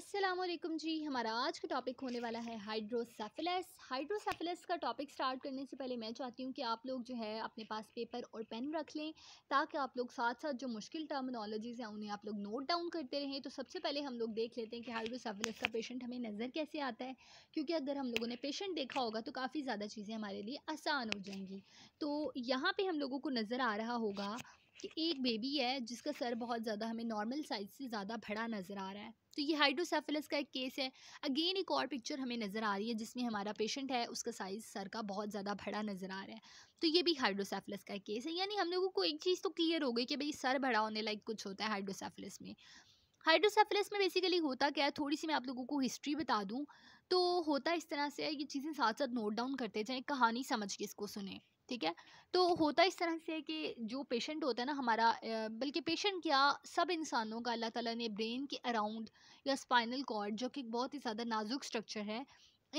असलम जी हमारा आज का टॉपिक होने वाला है हाइड्रोसेफिलस हाइड्रोसेफिलस का टॉपिक स्टार्ट करने से पहले मैं चाहती हूँ कि आप लोग जो है अपने पास पेपर और पेन रख लें ताकि आप लोग साथ साथ जो मुश्किल टर्मिनोलॉजीज़ हैं उन्हें आप लोग नोट डाउन करते रहें तो सबसे पहले हम लोग देख लेते हैं कि हाइड्रोसेफिलस का पेशेंट हमें नज़र कैसे आता है क्योंकि अगर हम लोगों ने पेशेंट देखा होगा तो काफ़ी ज़्यादा चीज़ें हमारे लिए आसान हो जाएंगी तो यहाँ पर हम लोगों को नज़र आ रहा होगा कि एक बेबी है जिसका सर बहुत ज़्यादा हमें नॉर्मल साइज़ से ज़्यादा बड़ा नज़र आ रहा है तो ये हाइड्रोसेफेलस का एक केस है अगेन एक और पिक्चर हमें नज़र आ रही है जिसमें हमारा पेशेंट है उसका साइज़ सर का बहुत ज़्यादा बड़ा नज़र आ रहा है तो ये भी हाइड्रोसेफलस का एक केस है यानी हम लोगों को एक चीज़ तो क्लियर हो गई कि भाई सर बड़ा होने लायक कुछ होता है हाइड्रोसेफेलस में हाइड्रोसेफलस में बेसिकली होता क्या है थोड़ी सी मैं आप लोगों को हिस्ट्री बता दूँ तो होता इस तरह से है ये चीज़ें साथ साथ नोट डाउन करते जाएँ कहानी समझ के इसको सुने ठीक है तो होता इस तरह से है कि जो पेशेंट होता है ना हमारा बल्कि पेशेंट क्या सब इंसानों का अल्लाह ताला ने ब्रेन के अराउंड या स्पाइनल कॉर्ड जो कि बहुत ही ज़्यादा नाजुक स्ट्रक्चर है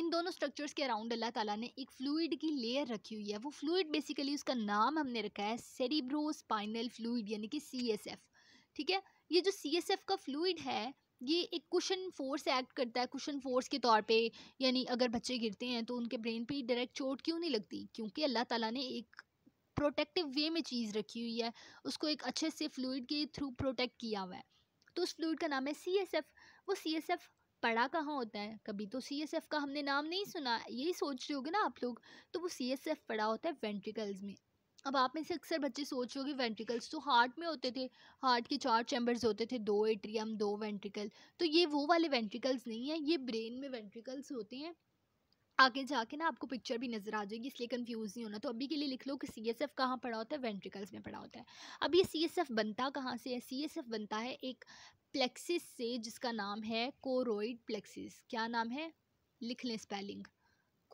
इन दोनों स्ट्रक्चर्स के अराउंड अल्लाह ताला ने एक फ्लूड की लेयर रखी हुई है वो फ्लूड बेसिकली उसका नाम हमने रखा है सेरिब्रो स्पाइनल फ्लूड यानी कि सी ठीक है ये जो सी का फ्लूड है ये एक कुशन फोर्स एक्ट करता है कुशन फोर्स के तौर पे यानी अगर बच्चे गिरते हैं तो उनके ब्रेन पे डायरेक्ट चोट क्यों नहीं लगती क्योंकि अल्लाह ताला ने एक प्रोटेक्टिव वे में चीज़ रखी हुई है उसको एक अच्छे से फ्लूड के थ्रू प्रोटेक्ट किया हुआ है तो उस फ्लूड का नाम है सी एस एफ़ वो सी एस एफ़ पढ़ा कहाँ होता है कभी तो सी एस एफ़ का हमने नाम नहीं सुना यही सोच रहे होगे ना आप लोग तो वो सी एस एफ़ पढ़ा होता है वेंट्रिकल्स में अब आप में से अक्सर बच्चे सोच रहे हो कि वेंट्रिकल्स तो हार्ट में होते थे हार्ट के चार चैम्बर्स होते थे दो एट्रियम दो वेंट्रिकल तो ये वो वाले वेंट्रिकल्स नहीं हैं ये ब्रेन में वेंट्रिकल्स होते हैं आगे जाके ना आपको पिक्चर भी नज़र आ जाएगी इसलिए कंफ्यूज नहीं होना तो अभी के लिए लिख लो कि सी एस एफ़ कहाँ पड़ा होता है वेंट्रिकल्स में पड़ा होता है अब ये सी एस एफ़ बनता कहाँ से है सी एस एफ़ बनता है एक प्लेक्सिस से जिसका नाम है कोरोइड प्लेक्सिस क्या नाम है लिख लें स्पेलिंग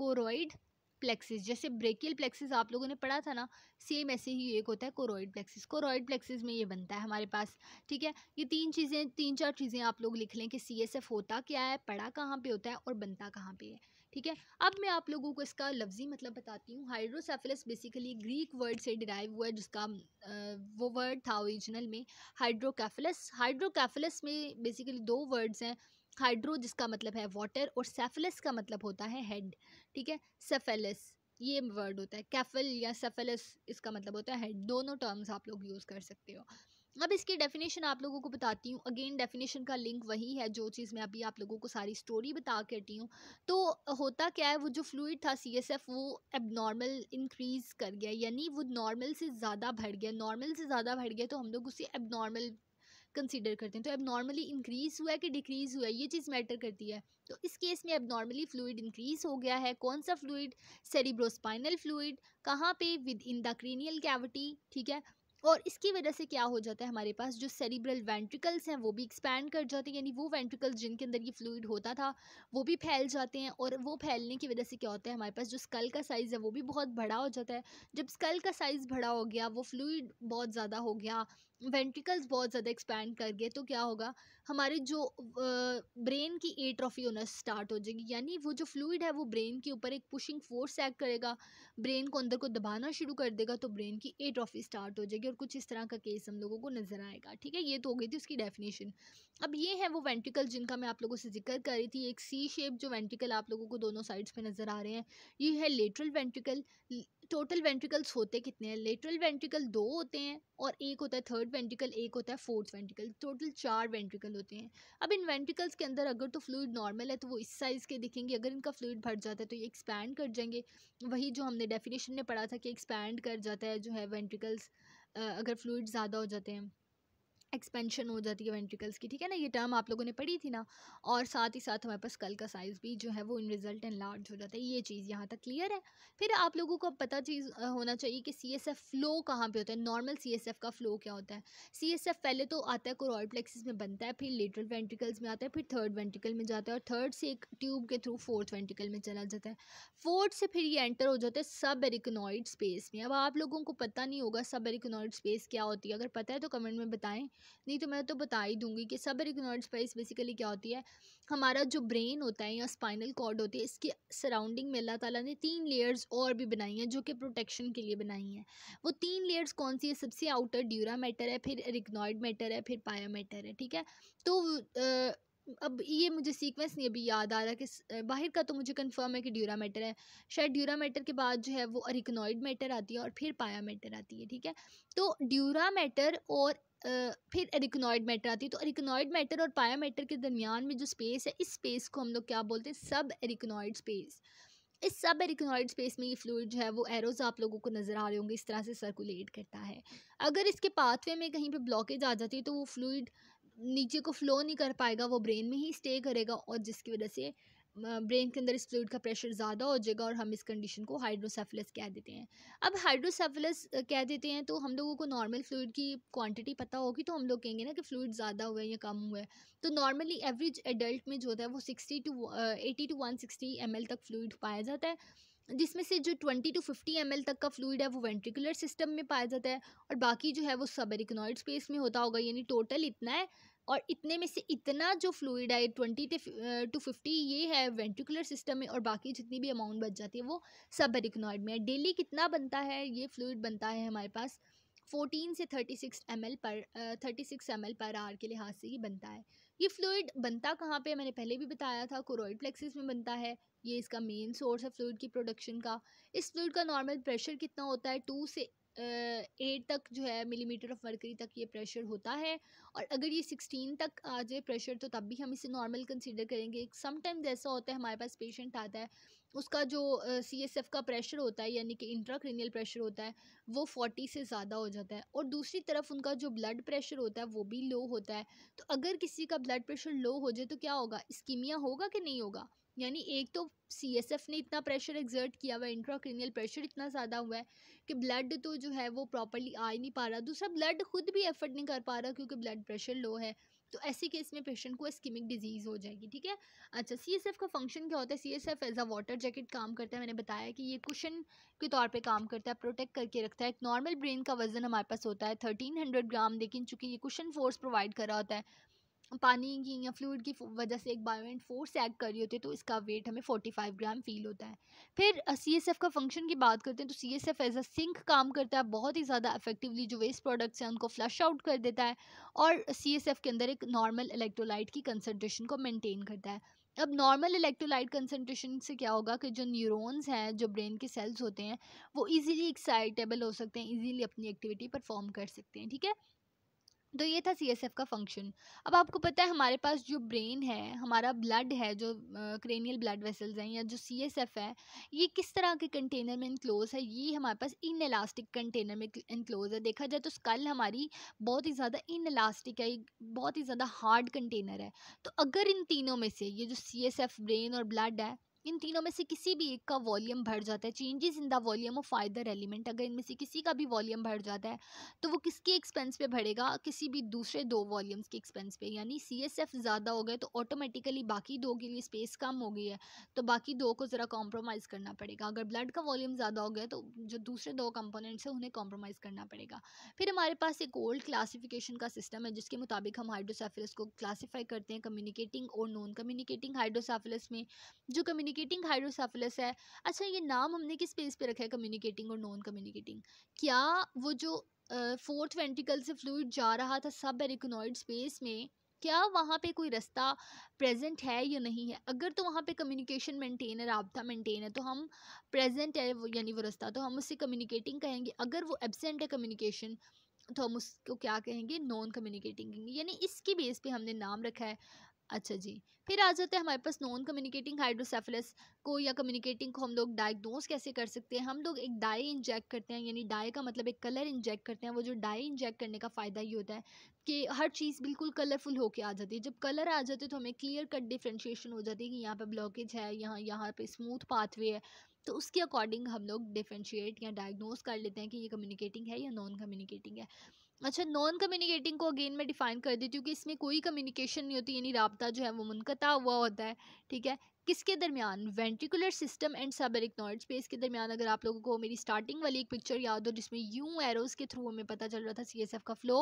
कोरोइड प्लेक्सिस जैसे ब्रेकियल प्लेक्सिस आप लोगों ने पढ़ा था ना सेम ऐसे ही एक होता है कोरोइड प्लेक्सिस कोरोइड प्लेक्सिस में ये बनता है हमारे पास ठीक है ये तीन चीज़ें तीन चार चीज़ें आप लोग लिख लें कि सी एस एफ होता क्या है पढ़ा कहाँ पे होता है और बनता कहाँ पे है ठीक है अब मैं आप लोगों को इसका लफ्जी मतलब बताती हूँ हाइड्रोसेफिलस बेसिकली ग्रीक वर्ड से डिराइव हुआ है जिसका वो वर्ड था ओरिजिनल में हाइड्रोकेफेलस हाइड्रोकेफेलस में बेसिकली दो वर्ड्स हैं हाइड्रो जिसका मतलब है वाटर और सेफेलस का मतलब होता है हेड ठीक है सेफेलस ये वर्ड होता है कैफल या सेफेलस इसका मतलब होता है हेड दोनों टर्म्स आप लोग यूज़ कर सकते हो अब इसकी डेफिनेशन आप लोगों को बताती हूँ अगेन डेफिनेशन का लिंक वही है जो चीज़ मैं अभी आप लोगों को सारी स्टोरी बता करती हूँ तो होता क्या है वो जो फ्लूड था सी एस एफ वो अब नॉर्मल इंक्रीज़ कर गया यानी वो नॉर्मल से ज़्यादा भर गया नॉर्मल से ज़्यादा भर गया तो हम लोग उसे अब नॉर्मल कंसिडर करते हैं तो अब नॉर्मली इंक्रीज़ हुआ है कि डिक्रीज़ हुआ है ये चीज़ मैटर करती है तो इस केस में अब नॉर्मली फ्लूड इंक्रीज़ हो गया है कौन सा फ्लूड सेरिब्रोस्पाइनल फ्लूड कहाँ पे within the cranial cavity ठीक है और इसकी वजह से क्या हो जाता है हमारे पास जो सेरिब्रल वेंट्रिकल्स हैं वो भी एक्सपैंड कर जाते हैं यानी वो वेंट्रिकल्स जिनके अंदर ये फ्लूड होता था वो भी फैल जाते हैं और वो फैलने की वजह से क्या होता है हमारे पास जो स्कल का साइज़ है वो भी बहुत बड़ा हो जाता है जब स्कल का साइज़ बड़ा हो गया वो फ्लूड बहुत ज़्यादा हो गया वेंट्रिकल्स बहुत ज़्यादा एक्सपैंड कर गए तो क्या होगा हमारे जो ब्रेन की एट्रॉफी होना स्टार्ट हो जाएगी यानी वो जो फ्लूड है वो ब्रेन के ऊपर एक पुशिंग फोर्स एक्ट करेगा ब्रेन को अंदर को दबाना शुरू कर देगा तो ब्रेन की एट्रॉफी स्टार्ट हो जाएगी और कुछ इस तरह का केस हम लोगों को नज़र आएगा ठीक है ये तो हो गई थी उसकी डेफिनेशन अब ये है वो वेंटिकल जिनका मैं आप लोगों से जिक्र कर रही थी एक सी शेप जो वेंटिकल आप लोगों को दोनों साइड्स पर नज़र आ रहे हैं ये है लेटरल वेंटिकल टोटल वेंट्रिकल्स होते कितने हैं लेटरल वेंट्रिकल दो होते हैं और एक होता है थर्ड वेंट्रिकल एक होता है फोर्थ वेंट्रिकल टोटल चार वेंट्रिकल होते हैं अब इन वेंट्रिकल्स के अंदर अगर तो फ्लूड नॉर्मल है तो वो इस साइज़ के दिखेंगे अगर इनका फ्लूड भर जाता है तो ये एक्सपैंड कर जाएंगे वही जो हमने डेफिनेशन में पढ़ा था कि एक्सपैंड कर जाता है जो है वेंट्रिकल्स अगर फ्लूड ज़्यादा हो जाते हैं एक्सपेंशन हो जाती है वेंट्रिकल्स की ठीक है ना ये टर्म आप लोगों ने पढ़ी थी ना और साथ ही साथ हमारे पास कल का साइज़ भी जो है वो इन रिज़ल्ट एंड लार्ज हो जाता है ये चीज़ यहाँ तक क्लियर है फिर आप लोगों को पता चीज़ होना चाहिए कि सी एस एफ़ फ्लो कहाँ पे होता है नॉर्मल सी एस एफ़ का फ्लो क्या होता है सी एस एफ़ पहले तो आता है कोरॉइड प्लेक्सिस में बनता है फिर लेटरल वेंट्रिकल्स में आता है फिर थर्ड वेंट्रिकल में जाता है और थर्ड से एक ट्यूब के थ्रू फोर्थ वेंट्रिकल में चला जाता है फोर्थ से फिर ये एंटर हो जाता है सब एरिकनॉइड स्पेस में अब आप लोगों को पता नहीं होगा सब एरिकनॉइड स्पेस क्या होती है अगर पता है तो कमेंट में बताएं नहीं तो मैं तो बता ही दूंगी कि सबर इग्नोर्ड स्पाइस बेसिकली क्या होती है हमारा जो ब्रेन होता है या स्पाइनल कॉर्ड होती है इसकी सराउंडिंग में अल्लाह ताला ने तीन लेयर्स और भी बनाई हैं जो कि प्रोटेक्शन के लिए बनाई हैं वो तीन लेयर्स कौन सी है सबसे आउटर ड्यूरा मैटर है फिर रिग्नॉइड मैटर है फिर पाया मैटर है ठीक है तो आ, अब ये मुझे सीक्वेंस नहीं अभी याद आ रहा कि बाहर का तो मुझे कंफर्म है कि ड्यूरा मैटर है शायद ड्यूरा मैटर के बाद जो है वो अरिकनॉइड मैटर आती है और फिर पाया मैटर आती है ठीक है तो ड्यूरा मैटर और फिर अरिकनॉइड मैटर आती है तो अरिकनॉइड मैटर और पाया मैटर के दरमियान में जो स्पेस है इस स्पेस को हम लोग क्या बोलते हैं सब एरिकनॉइड स्पेस इस सब एरिकनॉइड स्पेस में ये फ्लूड जो है वो एरोज आप लोगों को नज़र आ रहे होंगे इस तरह से सर्कुलेट करता है अगर इसके पाथवे में कहीं पे ब्लॉकेज आ जाती है तो वो फ्लूड नीचे को फ्लो नहीं कर पाएगा वो ब्रेन में ही स्टे करेगा और जिसकी वजह से ब्रेन के अंदर इस फ्लूड का प्रेशर ज़्यादा हो जाएगा और हम इस कंडीशन को हाइड्रोसेफलस कह देते हैं अब हाइड्रोसेफलस कह देते हैं तो हम लोगों को नॉर्मल फ्लूड की क्वांटिटी पता होगी तो हम लोग कहेंगे ना कि फ्लूड ज़्यादा हुआ है या कम हुआ है तो नॉर्मली एवरेज एडल्ट में जो होता है वो sixty two eighty two one sixty M तक फ्लूड पाया जाता है जिसमें से जो 20 टू 50 एम तक का फ्लूड है वो वेंट्रिकुलर सिस्टम में पाया जाता है और बाकी जो है वो सब एरिकनॉइड स्पेस में होता होगा यानी टोटल इतना है और इतने में से इतना जो फ्लूड है ट्वेंटी टू फिफ्टी ये है वेंट्रिकुलर सिस्टम में और बाकी जितनी भी अमाउंट बच जाती है वो सब एरिकनॉइड में है डेली कितना बनता है ये फ्लूड बनता है हमारे पास फ़ोटीन से थर्टी सिक्स एम पर थर्टी सिक्स एम पर आर के लिहाज से ये बनता है ये फ्लूड बनता कहाँ पे मैंने पहले भी बताया था कोरोइड प्लेक्सिस में बनता है ये इसका मेन सोर्स है फ्लूड की प्रोडक्शन का इस फ्लूड का नॉर्मल प्रेशर कितना होता है टू से एट तक जो है मिलीमीटर ऑफ मरकरी तक ये प्रेशर होता है और अगर ये सिक्सटीन तक आ जाए प्रेशर तो तब भी हम इसे नॉर्मल कंसिडर करेंगे समटाइम्स ऐसा होता है हमारे पास पेशेंट आता है उसका जो सी एस एफ़ का प्रेशर होता है यानी कि इंट्राक्रीनियल प्रेशर होता है वो फोर्टी से ज़्यादा हो जाता है और दूसरी तरफ उनका जो ब्लड प्रेशर होता है वो भी लो होता है तो अगर किसी का ब्लड प्रेशर लो हो जाए तो क्या होगा स्कीमिया होगा कि नहीं होगा यानी एक तो सी एस एफ ने इतना प्रेशर एग्जर्ट किया हुआ है इंट्राक्रिनियल प्रेशर इतना ज़्यादा हुआ है कि ब्लड तो जो है वो प्रॉपरली आ ही नहीं पा रहा दूसरा ब्लड खुद भी एफर्ट नहीं कर पा रहा क्योंकि ब्लड प्रेशर लो है तो ऐसे केस में पेशेंट को स्किमिक डिजीज़ हो जाएगी ठीक है अच्छा सी एस एफ़ का फंक्शन क्या होता है C S F as a water jacket काम करता है मैंने बताया कि ये कुशन के तौर पे काम करता है प्रोटेक्ट करके रखता है एक नॉर्मल ब्रेन का वजन हमारे पास होता है थर्टीन हंड्रेड ग्राम लेकिन चूँकि ये कुशन फोर्स प्रोवाइड कर रहा होता है पानी की या फ्लूड की वजह से एक बायोमेंट फोर्स एक्ट कर रही होती है तो इसका वेट हमें फाइव ग्राम फील होता है फिर सी एस एफ़ का फंक्शन की बात करते हैं तो C S F as a sink काम करता है बहुत ही ज़्यादा इफेक्टिवली जो वेस्ट प्रोडक्ट्स हैं उनको फ्लश आउट कर देता है और सी एस एफ़ के अंदर एक नॉर्मल इलेक्ट्रोलाइट की कंसनट्रेशन को मेनटेन करता है अब नॉर्मल इलेक्ट्रोलाइट कंसनट्रेशन से क्या होगा कि जो न्यूरोन्स हैं जो ब्रेन के सेल्स होते हैं वो ईजिली एक्साइटेबल हो सकते हैं ईजिली अपनी एक्टिविटी परफॉर्म कर सकते हैं ठीक है तो ये था सी का फंक्शन अब आपको पता है हमारे पास जो ब्रेन है हमारा ब्लड है जो क्रेनियल ब्लड वेसल्स हैं या जो सी है ये किस तरह के कंटेनर में इनक्लोज है ये हमारे पास इन एलास्टिक कंटेनर में इनक्लोज है देखा जाए तो स्कल हमारी बहुत ही ज़्यादा इन एलास्टिक है बहुत ही ज़्यादा हार्ड कंटेनर है तो अगर इन तीनों में से ये जो सी ब्रेन और ब्लड है इन तीनों में से किसी भी एक का वॉल्यूम भर जाता है changes in the volume of either element अगर इनमें से किसी का भी वॉल्यूम भर जाता है तो वो किसके एक्सपेंस पे भरेगा किसी भी दूसरे दो वॉल्यूम्स के एक्सपेंस पे यानी सी एस एफ ज़्यादा हो गए तो ऑटोमेटिकली बाकी दो के लिए स्पेस कम हो गई है तो बाकी दो को ज़रा कॉम्प्रोमाइज़ करना पड़ेगा अगर ब्लड का वॉल्यूम ज़्यादा हो गया तो जो दूसरे दो कंपोनेंट्स हैं उन्हें कॉम्प्रोमाइज़ करना पड़ेगा फिर हमारे पास एक ओल्ड क्लासीफिकेशन का सिस्टम है जिसके मुताबिक हम हाइड्रोसाफिलस को क्लासीफाई करते हैं कम्युनिकेटिंग और नॉन कम्युनिकेटिंग हाइड्रोसाफिलस में जो कम्युनिक कम्युनिकेटिंग हाइड्रोसाफिलस है अच्छा ये नाम हमने किस बेस पे रखा है कम्युनिकेटिंग और नॉन कम्युनिकेटिंग क्या वो जो फोर्थ uh, वेंटिकल से फ्लूड जा रहा था सब एरिकोनॉइड स्पेस में क्या वहाँ पे कोई रास्ता प्रेजेंट है या नहीं है अगर तो वहाँ पे कम्युनिकेशन मेंटेन है रबता मेंटेन है तो हम प्रेजेंट है वो यानी वो रास्ता तो हम उससे कम्युनिकेटिंग कहेंगे अगर वो एबसेंट है कम्युनिकेशन तो हम उसको क्या कहेंगे नॉन कम्युनिकेटिंग यानी इसके बेस पे हमने नाम रखा है अच्छा जी फिर आ जाता है हमारे पास नॉन कम्युनिकेटिंग हाइड्रोसेफलस को या कम्युनिकेटिंग को हम लोग डायग्नोस कैसे कर सकते हैं हम लोग एक डाई इंजेक्ट करते हैं यानी डाई का मतलब एक कलर इंजेक्ट करते हैं वो जो डाई इंजेक्ट करने का फ़ायदा ही होता है कि हर चीज़ बिल्कुल कलरफुल होकर आ जाती है जब कलर आ जाते हैं तो हमें क्लियर कट डिफ्रेंशिएशन हो जाती है कि यहाँ पर ब्लॉकेज है यहाँ यहाँ पर स्मूथ पाथवे है तो उसके अकॉर्डिंग हम लोग डिफ्रेंशिएट या डायग्नोस कर लेते हैं कि ये कम्युनिकेटिंग है या नॉन कम्युनिकेटिंग है अच्छा नॉन कम्युनिकेटिंग को अगेन मैं डिफ़ाइन कर देती हूँ कि इसमें कोई कम्युनिकेशन नहीं होती यानी रबता जो है वो मुनकता हुआ होता है ठीक है किसके दरमियान वेंट्रिकुलर सिस्टम एंड सब एरिक्नॉइड स्पेस के दरमियान अगर आप लोगों को मेरी स्टार्टिंग वाली एक पिक्चर याद हो जिसमें यूं एरोज़ के थ्रू हमें पता चल रहा था सी का फ़्लो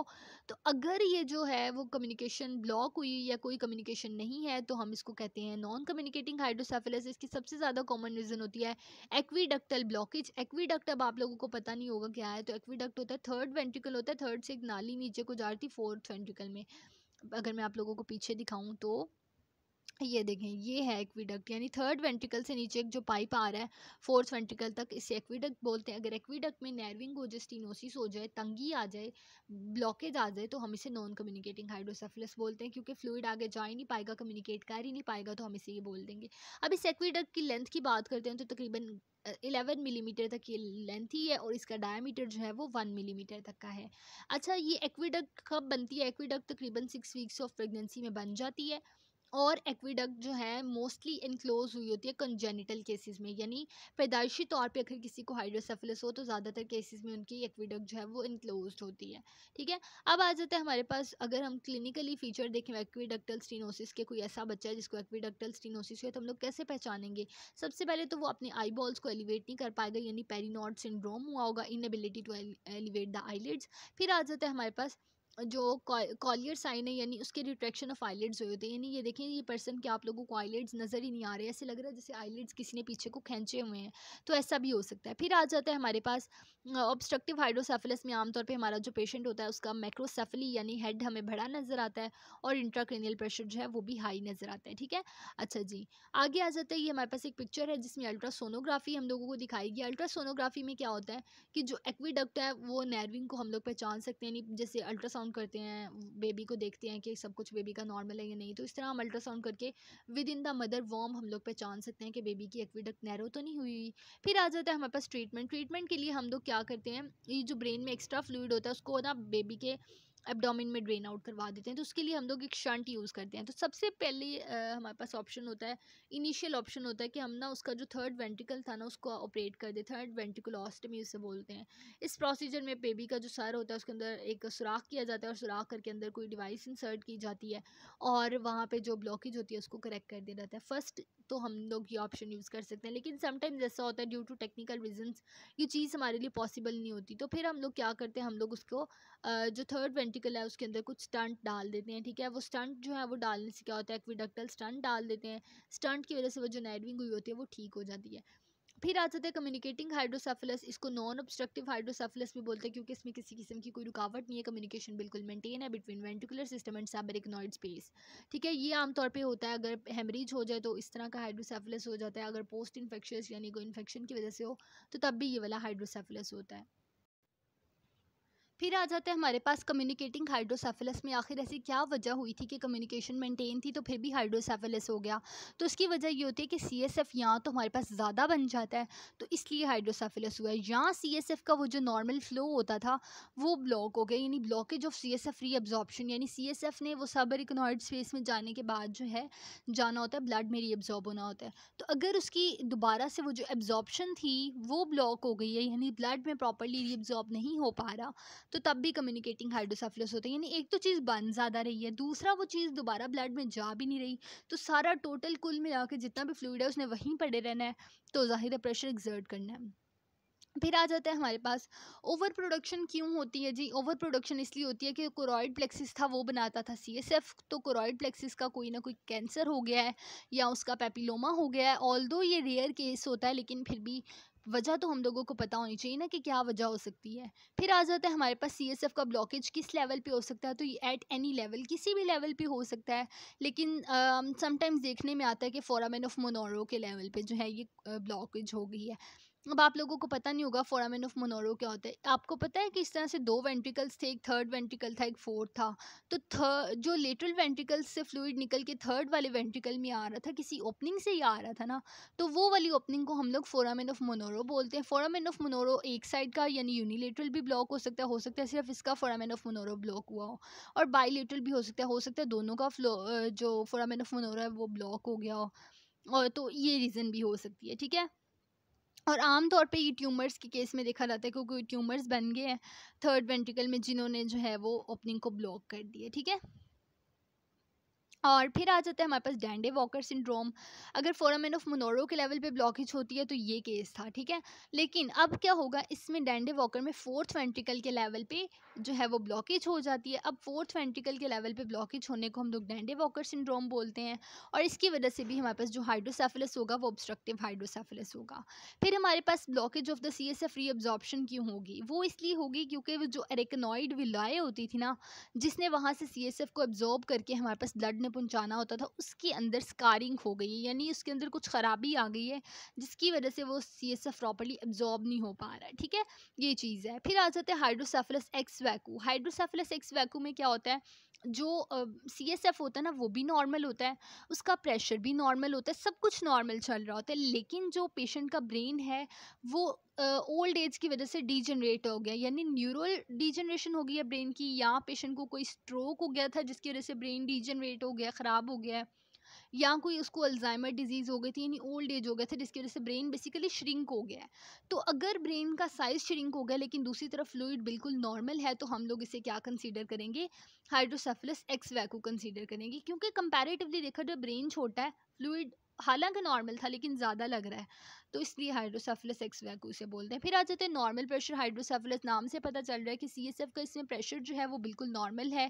तो अगर ये जो है वो कम्युनिकेशन ब्लॉक हुई या कोई कम्युनिकेशन नहीं है तो हम इसको कहते हैं नॉन कम्युनिकेटिंग हाइड्रोसेफिलस इसकी सबसे ज़्यादा कॉमन रीज़न होती है एक्वीडक्टल ब्लॉकेज एक्वीडक्ट अब आप लोगों को पता नहीं होगा क्या है तो एक्वीडक्ट होता है थर्ड वेंट्रिकल होता है थर्ड से एक नाली नीचे को जा रही थी फोर्थ वेंट्रिकल में अगर मैं आप लोगों को पीछे दिखाऊँ तो ये देखें ये है एक्विडक्ट यानी थर्ड वेंटिकल से नीचे एक जो पाइप आ रहा है फोर्थ वेंटिकल तक इसे एक्विडक्ट बोलते हैं अगर एक्विडक्ट में नर्विंग स्टीनोसिस हो जाए तंगी आ जाए ब्लॉकेज आ जाए तो हम इसे नॉन कम्युनिकेटिंग हाइड्रोसेफलस बोलते हैं क्योंकि फ्लूड आगे जा ही नहीं पाएगा कम्युनिकेट कर ही नहीं पाएगा तो हम इसे ये बोल देंगे अब इस एक्विडक्ट की लेंथ की बात करते हैं तो तकरीबन एलेवन मिलीमीटर तक ये लेंथ ही है और इसका डायमीटर जो है वो वन मिलीमीटर तक का है अच्छा ये एक्विडक कब बनती है एक्विडक तकरीबन सिक्स वीक्स ऑफ प्रेगनेंसी में बन जाती है और एक्विडक्ट जो है मोस्टली इनक्लोज हुई होती है कंजेनिटल केसेस में यानी पैदाइशी तौर पे अगर किसी को हाइड्रोसेफलस हो तो ज़्यादातर केसेस में उनकी एक्विडक्ट जो है वो इनक्लोज होती है ठीक है अब आ जाता है हमारे पास अगर हम क्लिनिकली फीचर देखें एक्विडक्टल स्टीनोसिस के कोई ऐसा बच्चा है जिसको एक्विडक्टल स्टीनोसिस हो तो हम लोग कैसे पहचानेंगे सबसे पहले तो वो अपने आई बॉल्स को एलिवेट नहीं कर पाएगा यानी पेरीनॉड सिंड्रोम हुआ होगा inability to elevate the eyelids फिर आ जाता है हमारे पास जो कॉलियर साइन है यानी उसके रिट्रैक्शन ऑफ आईलेट्स हुए होते हैं यानी ये देखें ये पर्सन के आप लोगों को आईलेट्स नज़र ही नहीं आ रहे ऐसे लग रहा है जैसे आईलेट्स किसी ने पीछे को खींचे हुए हैं तो ऐसा भी हो सकता है फिर आ जाता है हमारे पास ऑब्स्ट्रक्टिव हाइड्रोसेफलस में आमतौर पर हमारा जो पेशेंट होता है उसका माइक्रोसेफली यानी हेड हमें बड़ा नज़र आता है और इंट्राक्रेनियल प्रेशर जो है वो भी हाई नज़र आता है ठीक है अच्छा जी आगे आ जाता है ये हमारे पास एक पिक्चर है जिसमें अल्ट्रासोनोग्राफी हम लोगों को दिखाई गई अल्ट्रासोनोग्राफी में क्या होता है कि जो एक्विडक्ट है वो नर्विंग को हम लोग पहचान सकते हैं यानी जैसे अल्ट्रासाउंड अल्ट्रासाउंड करते हैं बेबी को देखते हैं कि सब कुछ बेबी का नॉर्मल है या नहीं तो इस तरह हम अल्ट्रासाउंड करके within the mother womb हम लोग पहचान सकते हैं कि बेबी की एक्विडक्ट नैरो तो नहीं हुई फिर आ जाता है हमारे पास ट्रीटमेंट ट्रीटमेंट के लिए हम लोग क्या करते हैं ये जो ब्रेन में एक्स्ट्रा फ्लूड होता है उसको ना बेबी के एबडोमिन में ड्रेन आउट करवा देते हैं तो उसके लिए हम लोग एक शंट यूज़ करते हैं तो सबसे पहले हमारे पास ऑप्शन होता है इनिशियल ऑप्शन होता है कि हम ना उसका जो थर्ड वेंटिकल था ना उसको ऑपरेट कर दे थर्ड ऑस्टमी उसे बोलते हैं इस प्रोसीजर में बेबी का जो सर होता है उसके अंदर एक सुराख किया जाता है और सुराख करके अंदर कोई डिवाइस इंसर्ट की जाती है और वहाँ पर जो ब्लॉकेज होती है उसको करेक्ट कर दिया जाता है फर्स्ट तो हम लोग ये ऑप्शन यूज़ कर सकते हैं लेकिन समटाइम्स ऐसा होता है ड्यू टू टेक्निकल रीजन ये चीज़ हमारे लिए पॉसिबल नहीं होती तो फिर हम लोग क्या करते हैं हम लोग उसको जो थर्ड वेंट आर्टिकल है उसके अंदर कुछ स्टंट डाल देते हैं ठीक है वो स्टंट जो है वो डालने से क्या होता है एक्विडक्टल स्टंट डाल देते हैं स्टंट की वजह से वो जो नेडविंग हुई होती है वो ठीक हो जाती है फिर आ जाते हैं कम्युनिकेटिंग हाइड्रोसेफलस इसको नॉन ऑब्स्ट्रक्टिव हाइड्रोसेफलस भी बोलते हैं क्योंकि इसमें किसी किस्म की कोई रुकावट नहीं है कम्युनिकेशन बिल्कुल मेंटेन है between ventricular system and subarachnoid space ठीक है ये आमतौर पे होता है अगर हेमरेज हो जाए तो इस तरह का हाइड्रोसेफलस हो जाता है अगर पोस्ट इन्फेक्शस यानी कोई इन्फेक्शन की वजह से हो तो तब भी ये वाला हाइड्रोसेफलस होता है फिर आ जाते हैं हमारे पास कम्युनिकेटिंग हाइड्रोसेफेलस में आखिर ऐसी क्या वजह हुई थी कि कम्युनिकेशन मेंटेन थी तो फिर भी हाइड्रोसेफेलस हो गया तो उसकी वजह ये होती है कि सी एस एफ यहाँ तो हमारे पास ज़्यादा बन जाता है तो इसलिए हाइड्रोसेफेलस हुआ है यहाँ सी एस एफ का वो जो नॉर्मल फ्लो होता था वो ब्लॉक हो गया यानी blockage of C S F reabsorption यानी सी एस एफ ने वो सबर इकनॉइड स्पेस में जाने के बाद जो है जाना होता है ब्लड में री एब्जॉर्ब होना होता है तो अगर उसकी दोबारा से वो जो एब्जॉर्प्शन थी वो ब्लॉक हो गई है यानी ब्लड में प्रॉपरली री एब्जॉर्ब नहीं हो पा रहा तो तब भी कम्युनिकेटिंग हाइड्रोसेफलस होता है यानी एक तो चीज़ बन ज़्यादा रही है दूसरा वो चीज़ दोबारा ब्लड में जा भी नहीं रही तो सारा टोटल कुल मिला के जितना भी फ्लूड है उसने वहीं पड़े रहना है तो ज़ाहिर है प्रेशर एग्जर्ट करना है फिर आ जाता है हमारे पास ओवर प्रोडक्शन क्यों होती है जी ओवर प्रोडक्शन इसलिए होती है कि कोरॉइड प्लेक्सिस था वो बनाता था सीएसएफ तो कोरॉइड प्लेक्सिस का कोई ना कोई कैंसर हो गया है या उसका पैपिलोमा हो गया है ऑल ये रेयर केस होता है लेकिन फिर भी वजह तो हम लोगों को पता होनी चाहिए ना कि क्या वजह हो सकती है फिर आ जाता है हमारे पास सी का ब्लॉकेज किस लेवल पे हो सकता है तो ये एट एनी लेवल किसी भी लेवल पे हो सकता है लेकिन समटाइम्स देखने में आता है कि फोरामेन ऑफ मोनोरो के लेवल पे जो है ये ब्लॉकेज हो गई है अब आप लोगों को पता नहीं होगा फोरामेन ऑफ मोनोरो क्या होता है आपको पता है कि इस तरह से दो वेंट्रिकल्स थे एक थर्ड वेंट्रिकल था एक फोर्थ था तो थर्ड जो लेटरल वेंट्रिकल से फ्लूड निकल के थर्ड वाले वेंट्रिकल में आ रहा था किसी ओपनिंग से ही आ रहा था ना तो वो वाली ओपनिंग को हम लोग फोरामेन ऑफ मोनोरो बोलते हैं फोरामेन ऑफ मोनोरो एक साइड का यानी यूनिलेटरल भी ब्लॉक हो सकता है हो सकता है सिर्फ इसका फोरामेन ऑफ मोनोरो ब्लॉक हुआ हो और बाई भी हो सकता है हो सकता है दोनों का जो फोरामेन ऑफ मोनोरो है वो ब्लॉक हो गया हो और तो ये रीज़न भी हो सकती है ठीक है और आम तौर पे ये ट्यूमर्स के केस में देखा जाता है क्योंकि ट्यूमर्स बन गए हैं थर्ड वेंट्रिकल में जिन्होंने जो है वो ओपनिंग को ब्लॉक कर दिया ठीक है और फिर आ जाता है हमारे पास डेंडे वॉकर सिंड्रोम अगर फोरामेन ऑफ मनोरो के लेवल पे ब्लॉकेज होती है तो ये केस था ठीक है लेकिन अब क्या होगा इसमें डेंडे वॉकर में फोर्थ वेंट्रिकल के लेवल पे जो है वो ब्लॉकेज हो जाती है अब फोर्थ वेंट्रिकल के लेवल पे ब्लॉकेज होने को हम लोग डेंडे वॉकर सिंड्रोम बोलते हैं और इसकी वजह से भी हमारे पास जो हाइड्रोसेफलस होगा वो ऑब्स्ट्रक्टिव हाइड्रोसेफलस होगा फिर हमारे पास blockage of the C S F reabsorption क्यों होगी वो इसलिए होगी क्योंकि वो जो एरेकनॉइड विलाए होती थी ना जिसने वहाँ से सी एस एफ को एब्जॉर्ब करके हमारे पास ब्लड पहुंचाना होता था उसके अंदर स्कारिंग हो गई है यानी उसके अंदर कुछ ख़राबी आ गई है जिसकी वजह से वो C S F properly absorb नहीं हो पा रहा है ठीक है ये चीज़ है फिर आ जाते हैं hydrocephalus ex vacuo hydrocephalus ex vacuo में क्या होता है जो सी एस एफ होता है ना वो भी नॉर्मल होता है उसका प्रेशर भी नॉर्मल होता है सब कुछ नॉर्मल चल रहा होता है लेकिन जो पेशेंट का ब्रेन है वो ओल्ड uh, एज की वजह से डीजनरेट हो गया यानी न्यूरल डीजनरेशन हो गई है ब्रेन की या पेशेंट को कोई स्ट्रोक हो गया था जिसकी वजह से ब्रेन डीजनरेट हो गया ख़राब हो गया है या कोई उसको अल्ज़ाइमर डिजीज़ हो गई थी यानी ओल्ड एज हो गया था जिसकी वजह से ब्रेन बेसिकली श्रिंक हो गया है तो अगर ब्रेन का साइज़ श्रिंक हो गया लेकिन दूसरी तरफ फ्लूड बिल्कुल नॉर्मल है तो हम लोग इसे क्या कंसिडर करेंगे हाइड्रोसेफलस एक्स वैक्यू कंसिडर करेंगे क्योंकि कंपेरेटिवली देखा जाए ब्रेन छोटा है फ्लूड हालांकि नॉर्मल था लेकिन ज़्यादा लग रहा है तो इसलिए हाइड्रोसेफलस एक्स वैक्यू इसे बोलते हैं फिर आ जाते हैं नॉर्मल प्रेशर हाइड्रोसेफलस नाम से पता चल रहा है कि सी का इसमें प्रेशर जो है वो बिल्कुल नॉर्मल है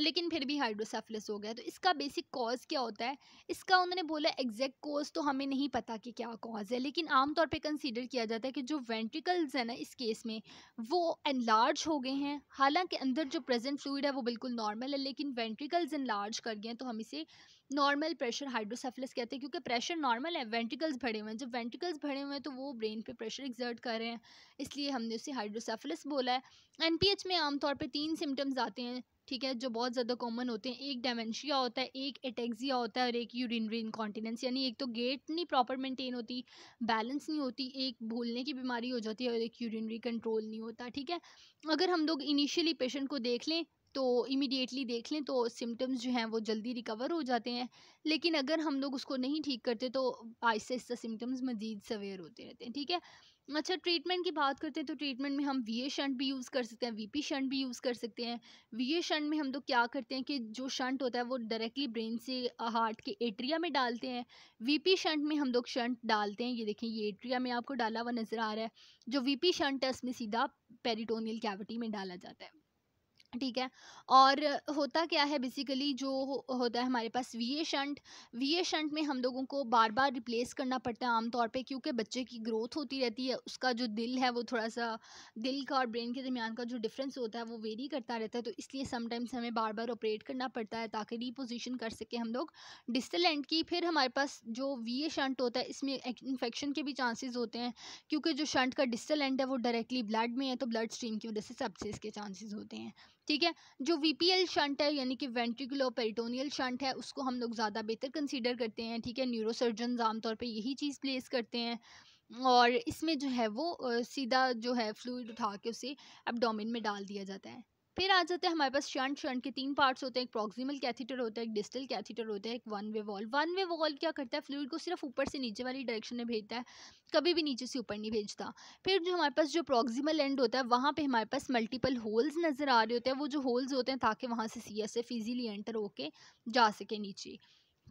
लेकिन फिर भी हाइड्रोसेफलस हो गया तो इसका बेसिक कॉज क्या होता है इसका उन्होंने बोला एग्जैक्ट कॉज तो हमें नहीं पता कि क्या कॉज है लेकिन आमतौर पे कंसीडर किया जाता है कि जो वेंट्रिकल्स हैं ना इस केस में वो एनलार्ज हो गए हैं हालांकि अंदर जो प्रेजेंट फ्लूड है वो बिल्कुल नॉर्मल है लेकिन वेंट्रिकल्स इनलार्ज कर गए हैं तो हम इसे नॉर्मल प्रेशर हाइड्रोसेफलिस कहते हैं क्योंकि प्रेशर नॉर्मल है वेंटिकल्स भरे हुए हैं जब वेंटिकल्स भरे हुए हैं तो वो ब्रेन पे प्रेशर एग्जर्ट कर रहे हैं इसलिए हमने उसे हाइड्रोसेफलस बोला है एनपीएच में आमतौर पर तीन सिम्टम्स आते हैं ठीक है जो बहुत ज़्यादा कॉमन होते हैं एक डायमेंशिया होता है एक एटेक्सिया होता है और एक यूरिनरी इनकॉन्टिनेंस यानी एक तो गेट नहीं प्रॉपर मेंटेन होती बैलेंस नहीं होती एक भूलने की बीमारी हो जाती है और एक यूरिनरी कंट्रोल नहीं होता ठीक है अगर हम लोग इनिशियली पेशेंट को देख लें तो इमीडिएटली देख लें तो सिम्टम्स जो हैं वो जल्दी रिकवर हो जाते हैं लेकिन अगर हम लोग उसको नहीं ठीक करते तो आहिस्ता आहिस्ता सिम्टम्स मज़ीद सवेयर होते रहते हैं ठीक है अच्छा ट्रीटमेंट की बात करते हैं तो ट्रीटमेंट में हम वी ए शंट भी यूज़ कर सकते हैं वी पी शंट भी यूज़ कर सकते हैं वी ए शंट में हम लोग तो क्या करते हैं कि जो शंट होता है वो डायरेक्टली ब्रेन से हार्ट के एट्रिया में डालते हैं वी पी शंट में हम लोग शंट डालते हैं ये देखें ये एट्रिया में आपको डाला हुआ नज़र आ रहा है जो वी पी शंट है उसमें सीधा पेरिटोनियल कैविटी में डाला जाता है ठीक है और होता क्या है बेसिकली जो होता है हमारे पास V A shunt V A shunt में हम लोगों को बार बार रिप्लेस करना पड़ता है आमतौर पे क्योंकि बच्चे की ग्रोथ होती रहती है उसका जो दिल है वो थोड़ा सा दिल का और ब्रेन के दरमियान का जो डिफरेंस होता है वो वेरी करता रहता है तो इसलिए समटाइम्स हमें बार बार ऑपरेट करना पड़ता है ताकि रिपोजिशन कर सके हम लोग डिस्टल एंड की फिर हमारे पास जो वी ए शंट होता है इसमें इन्फेक्शन के भी चांसेज होते हैं क्योंकि जो शंट का डिस्टल एंड है वो डायरेक्टली ब्लड में है तो ब्लड स्ट्रीम की वजह से सबसे के चांसेज होते हैं ठीक है जो वीपीएल शंट है यानी कि वेंट्रिकुलर पेरिटोनियल शंट है उसको हम लोग ज़्यादा बेहतर कंसीडर करते हैं ठीक है न्यूरोसर्जन आमतौर पर यही चीज़ प्लेस करते हैं और इसमें जो है वो सीधा जो है फ्लूड उठा के उसे एबडोमिन में डाल दिया जाता है फिर आ जाते हैं हमारे पास शंट शंट के तीन पार्ट्स होते हैं एक प्रॉक्सिमल कैथेटर होता है एक डिस्टल कैथेटर होता है एक one way valve one way valve क्या करता है फ्लूड को सिर्फ ऊपर से नीचे वाली डायरेक्शन में भेजता है कभी भी नीचे से ऊपर नहीं भेजता फिर जो हमारे पास जो प्रॉक्सिमल एंड होता है वहाँ पर हमारे पास मल्टीपल होल्स नज़र आ रहे होते हैं वो जो होल्स होते हैं ताकि वहाँ से सी एस एफ एंटर होके जा सके नीचे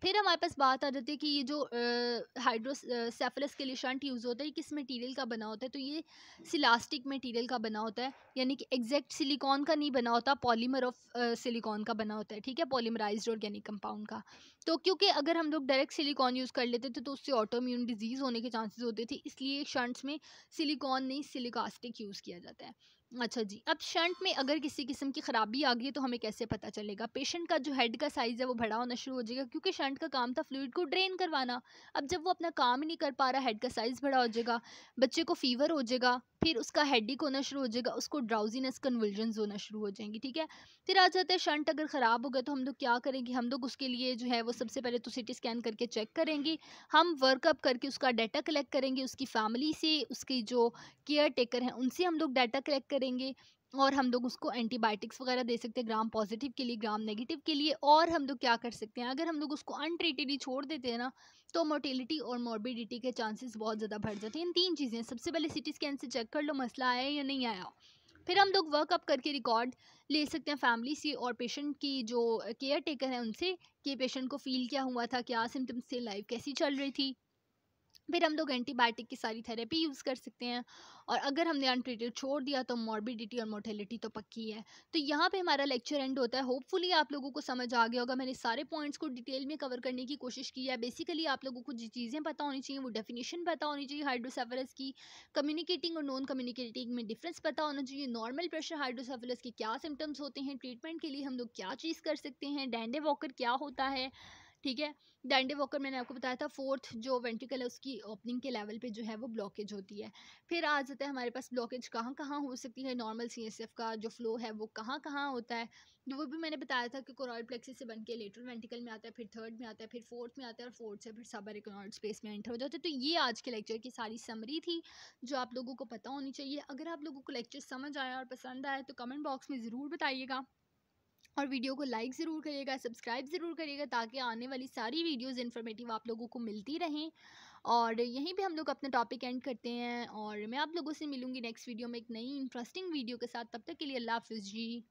फिर हमारे पास बात आ जाती है कि ये जो हाइड्रोसेफलस के लिए शंट यूज़ होता है ये किस मटेरियल का बना होता है तो ये सिलास्टिक मटेरियल का बना होता है यानी कि एग्जैक्ट सिलिकॉन का नहीं बना होता पॉलीमर ऑफ सिलिकॉन का बना होता है ठीक है पॉलीमराइज ऑर्गेनिक कंपाउंड का तो क्योंकि अगर हम लोग डायरेक्ट सिलिकॉन यूज़ कर लेते थे तो उससे ऑटोम्यून डिजीज़ होने के चांसेस होते थे इसलिए शंट्स में सिलिकॉन नहीं सिलिकास्टिक यूज़ किया जाता है अच्छा जी अब शंट में अगर किसी किस्म की ख़राबी आ गई है तो हमें कैसे पता चलेगा पेशेंट का जो हेड का साइज़ है वो बड़ा होना शुरू हो जाएगा क्योंकि शंट का काम था फ्लूड को ड्रेन करवाना अब जब वो अपना काम ही नहीं कर पा रहा हेड का साइज़ बड़ा हो जाएगा बच्चे को फीवर हो जाएगा फिर उसका हेडिक होना शुरू हो जाएगा उसको ड्राउजीनेस कन्वर्जन होना शुरू हो जाएंगी ठीक है फिर आ जाता है शंट अगर ख़राब हो गया तो हम लोग क्या करेंगे हम लोग उसके लिए जो है वो सबसे पहले तो सिटी स्कैन करके चेक करेंगे हम वर्कअप करके उसका डाटा कलेक्ट करेंगे उसकी फैमिली से उसकी जो केयर टेकर हैं उनसे हम लोग डाटा कलेक्ट करेंगे और हम लोग उसको एंटीबायोटिक्स वगैरह दे सकते हैं ग्राम पॉजिटिव के लिए ग्राम नेगेटिव के लिए और हम लोग क्या कर सकते हैं अगर हम लोग उसको अनट्रीटेड ही छोड़ देते हैं ना तो मोर्टेलिटी और मॉर्बिडिटी के चांसेस बहुत ज़्यादा बढ़ जाते हैं इन तीन चीज़ें सबसे पहले सिटी स्कैन से चेक कर लो मसला आया या नहीं आया फिर हम लोग वर्कअप करके रिकॉर्ड ले सकते हैं फैमिली से और पेशेंट की जो केयर टेकर है उनसे कि पेशेंट को फील क्या हुआ था क्या सिम्टम्स थे लाइफ कैसी चल रही थी फिर हम लोग एंटीबायोटिक की सारी थेरेपी यूज़ कर सकते हैं और अगर हमने अनट्रीटेड छोड़ दिया तो मॉर्बिडिटी और मोर्टेलिटी तो पक्की है तो यहाँ पे हमारा लेक्चर एंड होता है होपफुली आप लोगों को समझ आ गया होगा मैंने सारे पॉइंट्स को डिटेल में कवर करने की कोशिश की है बेसिकली आप लोगों को जिस चीज़ें पता होनी चाहिए वो डेफिनेशन पता होनी चाहिए हाइड्रोसेफलस की कम्युनिकेटिंग और नॉन कम्युनिकेटिंग में डिफ्रेंस पता होना चाहिए नॉर्मल प्रेशर हाइड्रोसेफलस के क्या सिम्टम्स होते हैं ट्रीटमेंट के लिए हम लोग क्या चीज़ कर सकते हैं डेंडे वॉकर क्या होता है ठीक है डेंडे वॉकर मैंने आपको बताया था फोर्थ जो वेंटिकल है उसकी ओपनिंग के लेवल पे जो है वो ब्लॉकेज होती है फिर आ जाता है हमारे पास ब्लॉकेज कहाँ कहाँ हो सकती है नॉर्मल सी का जो फ्लो है वो कहाँ कहाँ होता है वो भी मैंने बताया था कि कोरॉयल प्लेक्सिस से बन के लेटर वेंटिकल में आता है फिर थर्ड में आता है फिर फोर्थ में आता है और फोर्थ से फिर सबर एक स्पेस में एंटर हो जाता है तो ये आज के लेक्चर की सारी समरी थी जो आप लोगों को पता होनी चाहिए अगर आप लोगों को लेक्चर समझ आया और पसंद आया तो कमेंट बॉक्स में ज़रूर बताइएगा और वीडियो को लाइक ज़रूर करिएगा सब्सक्राइब ज़रूर करिएगा ताकि आने वाली सारी वीडियोस इन्फॉर्मेटिव आप लोगों को मिलती रहें और यहीं पे हम लोग अपना टॉपिक एंड करते हैं और मैं आप लोगों से मिलूँगी नेक्स्ट वीडियो में एक नई इंटरेस्टिंग वीडियो के साथ तब तक के लिए अल्लाह हाफिज़ जी